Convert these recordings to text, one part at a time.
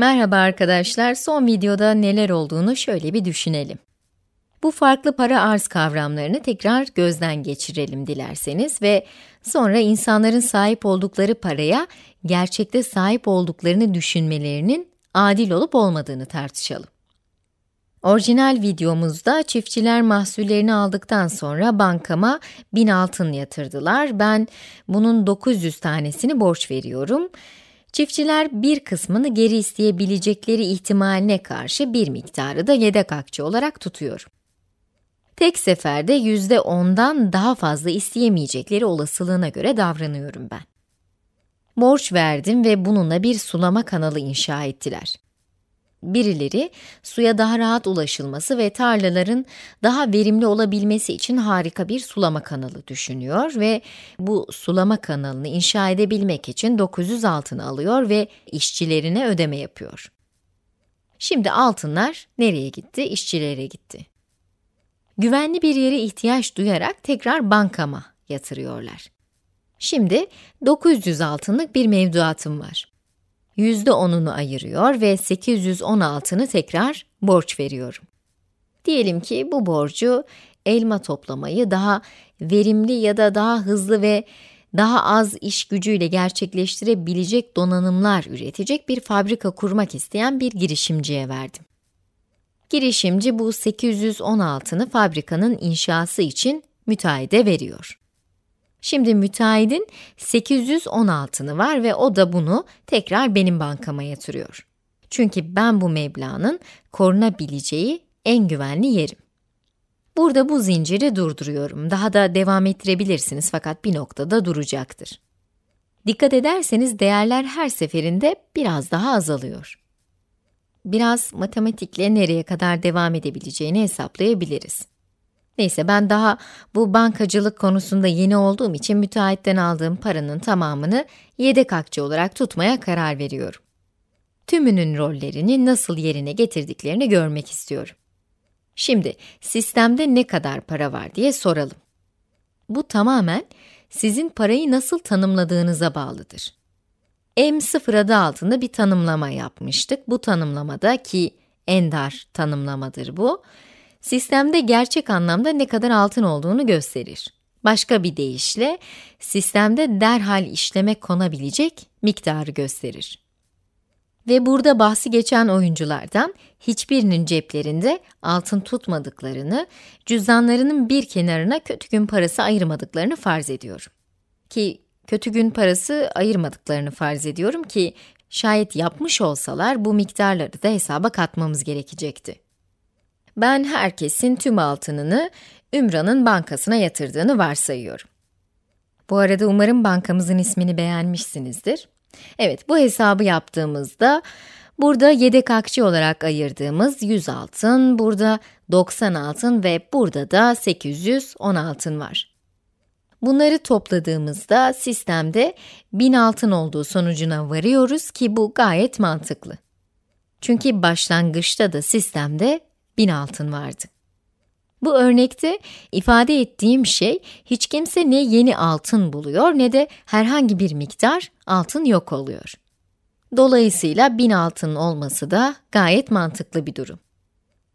Merhaba arkadaşlar, son videoda neler olduğunu şöyle bir düşünelim. Bu farklı para arz kavramlarını tekrar gözden geçirelim dilerseniz ve sonra insanların sahip oldukları paraya gerçekte sahip olduklarını düşünmelerinin adil olup olmadığını tartışalım. Orijinal videomuzda çiftçiler mahsullerini aldıktan sonra bankama 1000 altın yatırdılar. Ben bunun 900 tanesini borç veriyorum. Çiftçiler bir kısmını geri isteyebilecekleri ihtimaline karşı bir miktarı da yedek akçe olarak tutuyor. Tek seferde yüzde %10'dan daha fazla isteyemeyecekleri olasılığına göre davranıyorum ben. Borç verdim ve bununla bir sulama kanalı inşa ettiler. Birileri suya daha rahat ulaşılması ve tarlaların daha verimli olabilmesi için harika bir sulama kanalı düşünüyor ve bu sulama kanalını inşa edebilmek için 900 altın alıyor ve işçilerine ödeme yapıyor. Şimdi altınlar nereye gitti? İşçilere gitti. Güvenli bir yere ihtiyaç duyarak tekrar bankama yatırıyorlar. Şimdi 900 altınlık bir mevduatım var. %10'unu ayırıyor ve 816'ını tekrar borç veriyorum. Diyelim ki bu borcu elma toplamayı daha verimli ya da daha hızlı ve daha az iş gücüyle gerçekleştirebilecek donanımlar üretecek bir fabrika kurmak isteyen bir girişimciye verdim. Girişimci bu 816'ını fabrikanın inşası için müteahhide veriyor. Şimdi müteahhidin 816'ını var ve o da bunu tekrar benim bankama yatırıyor. Çünkü ben bu meblağın korunabileceği en güvenli yerim. Burada bu zinciri durduruyorum. Daha da devam ettirebilirsiniz fakat bir noktada duracaktır. Dikkat ederseniz değerler her seferinde biraz daha azalıyor. Biraz matematikle nereye kadar devam edebileceğini hesaplayabiliriz. Neyse ben daha bu bankacılık konusunda yeni olduğum için müteahhitten aldığım paranın tamamını yedek akçe olarak tutmaya karar veriyorum. Tümünün rollerini nasıl yerine getirdiklerini görmek istiyorum. Şimdi sistemde ne kadar para var diye soralım. Bu tamamen sizin parayı nasıl tanımladığınıza bağlıdır. M0 adı altında bir tanımlama yapmıştık. Bu tanımlamada ki Ender tanımlamadır bu sistemde gerçek anlamda ne kadar altın olduğunu gösterir. Başka bir deyişle, sistemde derhal işleme konabilecek miktarı gösterir. Ve burada bahsi geçen oyunculardan hiçbirinin ceplerinde altın tutmadıklarını, cüzdanlarının bir kenarına kötü gün parası ayırmadıklarını farz ediyorum. Ki kötü gün parası ayırmadıklarını farz ediyorum ki şayet yapmış olsalar bu miktarları da hesaba katmamız gerekecekti. Ben herkesin tüm altınını Ümran'ın bankasına yatırdığını varsayıyorum. Bu arada umarım bankamızın ismini beğenmişsinizdir. Evet, bu hesabı yaptığımızda burada yedek akçe olarak ayırdığımız 100 altın, burada 90 altın ve burada da 810 altın var. Bunları topladığımızda sistemde 1000 altın olduğu sonucuna varıyoruz ki bu gayet mantıklı. Çünkü başlangıçta da sistemde bin altın vardı. Bu örnekte ifade ettiğim şey hiç kimse ne yeni altın buluyor ne de herhangi bir miktar altın yok oluyor. Dolayısıyla 1000 altının olması da gayet mantıklı bir durum.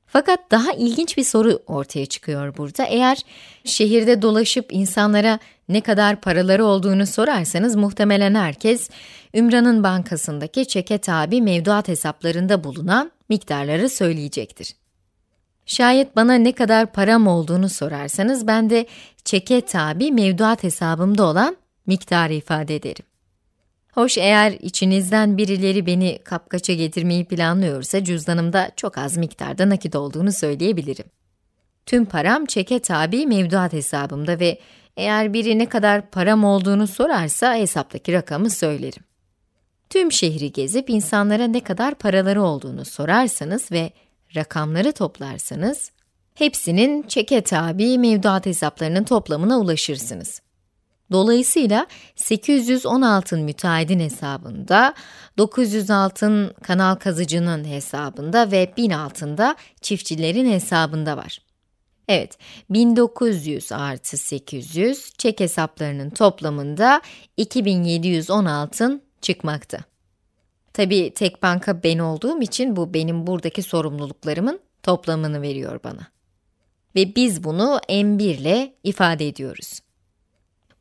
Fakat daha ilginç bir soru ortaya çıkıyor burada. Eğer şehirde dolaşıp insanlara ne kadar paraları olduğunu sorarsanız muhtemelen herkes Ümran'ın bankasındaki çeke tabi mevduat hesaplarında bulunan miktarları söyleyecektir. Şayet bana ne kadar param olduğunu sorarsanız ben de çeke tabi mevduat hesabımda olan miktarı ifade ederim. Hoş eğer içinizden birileri beni kapkaça getirmeyi planlıyorsa cüzdanımda çok az miktarda nakit olduğunu söyleyebilirim. Tüm param çeke tabi mevduat hesabımda ve eğer biri ne kadar param olduğunu sorarsa hesaptaki rakamı söylerim. Tüm şehri gezip insanlara ne kadar paraları olduğunu sorarsanız ve rakamları toplarsanız, hepsinin çeke tabi mevduat hesaplarının toplamına ulaşırsınız. Dolayısıyla 816'ın müteahhidin hesabında, 906'ın kanal kazıcının hesabında ve 1000 altında çiftçilerin hesabında var. Evet, 1900 artı 800 çek hesaplarının toplamında 2716'ın altın çıkmakta. Tabii tek banka ben olduğum için bu benim buradaki sorumluluklarımın toplamını veriyor bana. Ve biz bunu M1 ile ifade ediyoruz.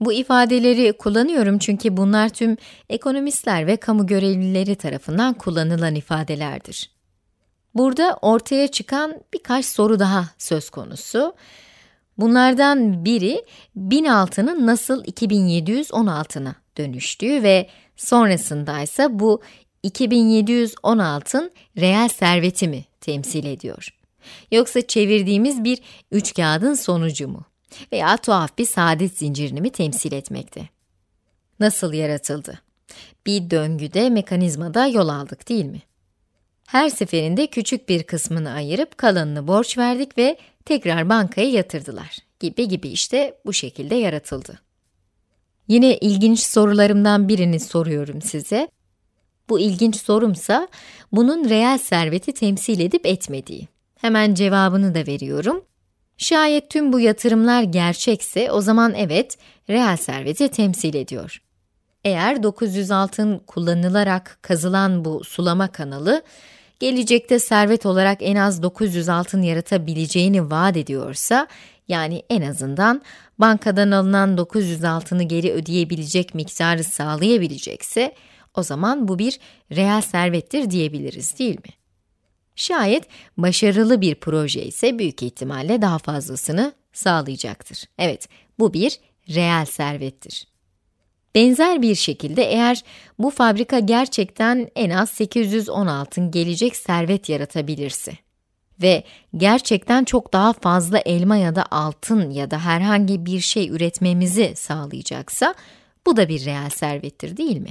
Bu ifadeleri kullanıyorum çünkü bunlar tüm ekonomistler ve kamu görevlileri tarafından kullanılan ifadelerdir. Burada ortaya çıkan birkaç soru daha söz konusu. Bunlardan biri 1000 altının nasıl 2716'na dönüştüğü ve sonrasında ise bu 2710 altın reel serveti mi temsil ediyor? Yoksa çevirdiğimiz bir üç kağıdın sonucu mu? Veya tuhaf bir saadet zincirini mi temsil etmekte? Nasıl yaratıldı? Bir döngüde, mekanizmada yol aldık değil mi? Her seferinde küçük bir kısmını ayırıp kalanını borç verdik ve tekrar bankaya yatırdılar gibi gibi işte bu şekilde yaratıldı. Yine ilginç sorularımdan birini soruyorum size. Bu ilginç sorumsa bunun reel serveti temsil edip etmediği. Hemen cevabını da veriyorum. Şayet tüm bu yatırımlar gerçekse o zaman evet, reel serveti temsil ediyor. Eğer 900 altın kullanılarak kazılan bu sulama kanalı, gelecekte servet olarak en az 900 altın yaratabileceğini vaat ediyorsa, yani en azından bankadan alınan 900 altını geri ödeyebilecek miktarı sağlayabilecekse, o zaman bu bir reel servettir diyebiliriz değil mi? Şayet başarılı bir proje ise büyük ihtimalle daha fazlasını sağlayacaktır. Evet, bu bir reel servettir. Benzer bir şekilde eğer bu fabrika gerçekten en az 810 altın gelecek servet yaratabilirse ve gerçekten çok daha fazla elma ya da altın ya da herhangi bir şey üretmemizi sağlayacaksa bu da bir reel servettir değil mi?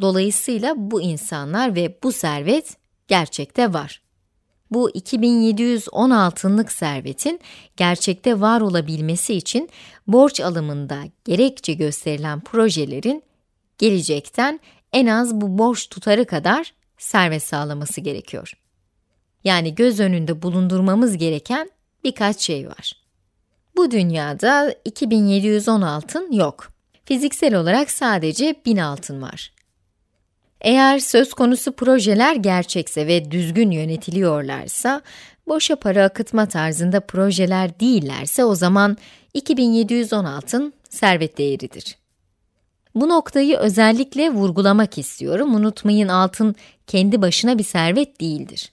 Dolayısıyla bu insanlar ve bu servet gerçekte var. Bu 2710 altınlık servetin gerçekte var olabilmesi için borç alımında gerekçe gösterilen projelerin gelecekten en az bu borç tutarı kadar servet sağlaması gerekiyor. Yani göz önünde bulundurmamız gereken birkaç şey var. Bu dünyada 2710 altın yok. Fiziksel olarak sadece 1000 altın var. Eğer söz konusu projeler gerçekse ve düzgün yönetiliyorlarsa, boşa para akıtma tarzında projeler değillerse o zaman 2716'ın servet değeridir. Bu noktayı özellikle vurgulamak istiyorum. Unutmayın altın kendi başına bir servet değildir.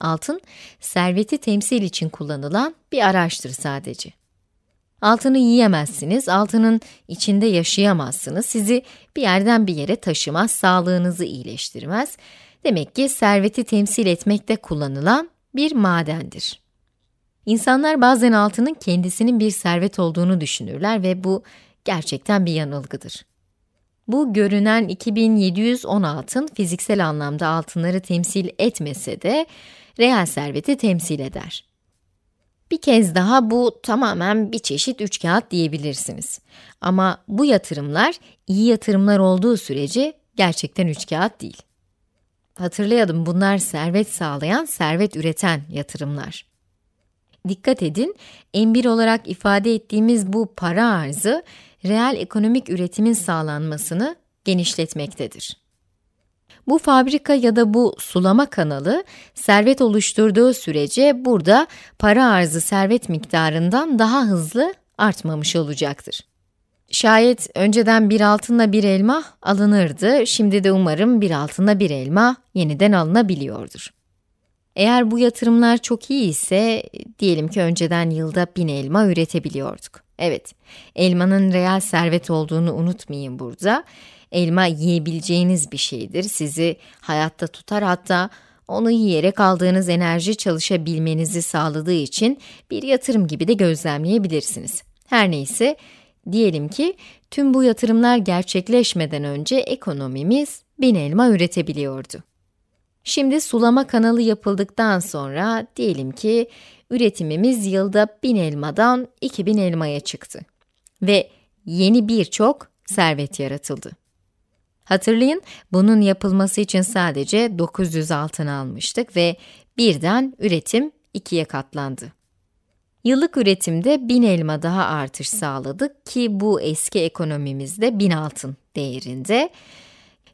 Altın, serveti temsil için kullanılan bir araçtır sadece. Altını yiyemezsiniz, altının içinde yaşayamazsınız, sizi bir yerden bir yere taşımaz, sağlığınızı iyileştirmez. Demek ki serveti temsil etmekte kullanılan bir madendir. İnsanlar bazen altının kendisinin bir servet olduğunu düşünürler ve bu gerçekten bir yanılgıdır. Bu görünen 2710 altın fiziksel anlamda altınları temsil etmese de reel serveti temsil eder. Bir kez daha bu tamamen bir çeşit üç kağıt diyebilirsiniz. Ama bu yatırımlar iyi yatırımlar olduğu sürece gerçekten üç kağıt değil. Hatırlayalım bunlar servet sağlayan, servet üreten yatırımlar. Dikkat edin, M1 olarak ifade ettiğimiz bu para arzı, reel ekonomik üretimin sağlanmasını genişletmektedir. Bu fabrika ya da bu sulama kanalı servet oluşturduğu sürece burada para arzı servet miktarından daha hızlı artmamış olacaktır. Şayet önceden bir altınla bir elma alınırdı, şimdi de umarım bir altınla bir elma yeniden alınabiliyordur. Eğer bu yatırımlar çok iyi ise, diyelim ki önceden yılda bin elma üretebiliyorduk. Evet, elmanın reel servet olduğunu unutmayın burada elma yiyebileceğiniz bir şeydir. Sizi hayatta tutar hatta onu yiyerek aldığınız enerji çalışabilmenizi sağladığı için bir yatırım gibi de gözlemleyebilirsiniz. Her neyse, diyelim ki tüm bu yatırımlar gerçekleşmeden önce ekonomimiz bin elma üretebiliyordu. Şimdi sulama kanalı yapıldıktan sonra diyelim ki üretimimiz yılda 1000 elmadan 2000 elmaya çıktı ve yeni birçok servet yaratıldı. Hatırlayın bunun yapılması için sadece 900 altın almıştık ve birden üretim ikiye katlandı. Yıllık üretimde 1000 elma daha artış sağladık ki bu eski ekonomimizde 1000 altın değerinde.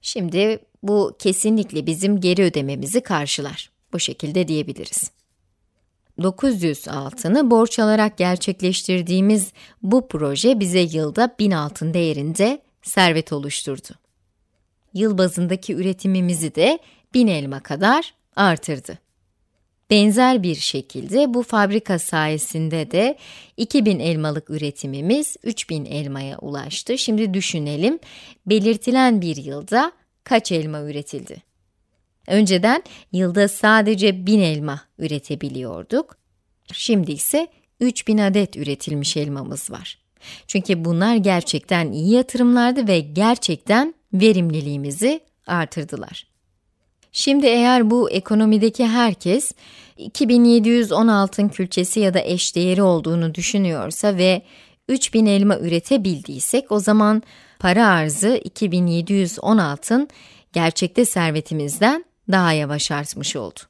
Şimdi bu kesinlikle bizim geri ödememizi karşılar. Bu şekilde diyebiliriz. 900 altını borç alarak gerçekleştirdiğimiz bu proje bize yılda 1000 altın değerinde servet oluşturdu yıl bazındaki üretimimizi de 1000 elma kadar artırdı. Benzer bir şekilde bu fabrika sayesinde de 2000 elmalık üretimimiz 3000 elmaya ulaştı. Şimdi düşünelim belirtilen bir yılda kaç elma üretildi? Önceden yılda sadece 1000 elma üretebiliyorduk. Şimdi ise 3000 adet üretilmiş elmamız var. Çünkü bunlar gerçekten iyi yatırımlardı ve gerçekten verimliliğimizi artırdılar. Şimdi eğer bu ekonomideki herkes 2710 altın külçesi ya da eşdeğeri olduğunu düşünüyorsa ve 3000 elma üretebildiysek o zaman para arzı 2710 altın gerçekte servetimizden daha yavaş artmış oldu.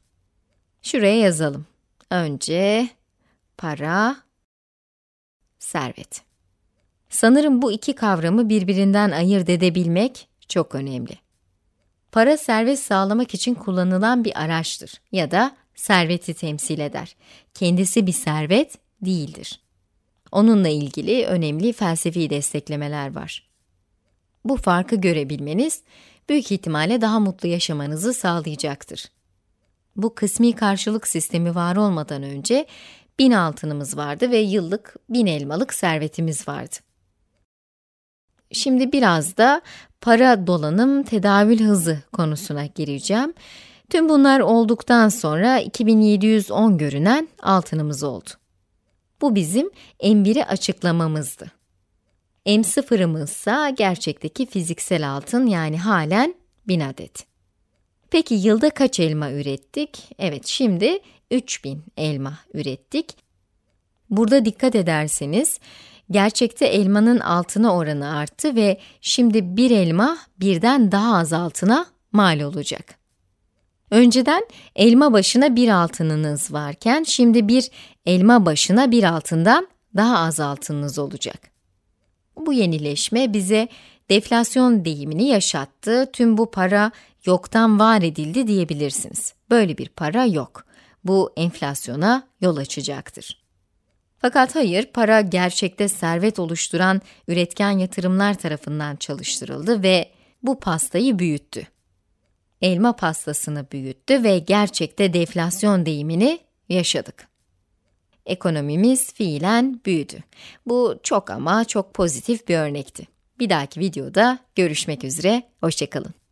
Şuraya yazalım. Önce para, servet. Sanırım bu iki kavramı birbirinden ayırt edebilmek çok önemli. Para servet sağlamak için kullanılan bir araçtır ya da serveti temsil eder. Kendisi bir servet değildir. Onunla ilgili önemli felsefi desteklemeler var. Bu farkı görebilmeniz büyük ihtimalle daha mutlu yaşamanızı sağlayacaktır. Bu kısmi karşılık sistemi var olmadan önce bin altınımız vardı ve yıllık bin elmalık servetimiz vardı. Şimdi biraz da para dolanım tedavül hızı konusuna gireceğim. Tüm bunlar olduktan sonra 2710 görünen altınımız oldu. Bu bizim M1'i açıklamamızdı. M0'ımız ise gerçekteki fiziksel altın yani halen 1000 adet. Peki yılda kaç elma ürettik? Evet şimdi 3000 elma ürettik. Burada dikkat ederseniz gerçekte elmanın altına oranı arttı ve şimdi bir elma birden daha az altına mal olacak. Önceden elma başına bir altınınız varken şimdi bir elma başına bir altından daha az altınız olacak. Bu yenileşme bize deflasyon deyimini yaşattı, tüm bu para yoktan var edildi diyebilirsiniz. Böyle bir para yok. Bu enflasyona yol açacaktır. Fakat hayır, para gerçekte servet oluşturan üretken yatırımlar tarafından çalıştırıldı ve bu pastayı büyüttü. Elma pastasını büyüttü ve gerçekte deflasyon deyimini yaşadık. Ekonomimiz fiilen büyüdü. Bu çok ama çok pozitif bir örnekti. Bir dahaki videoda görüşmek üzere, hoşçakalın.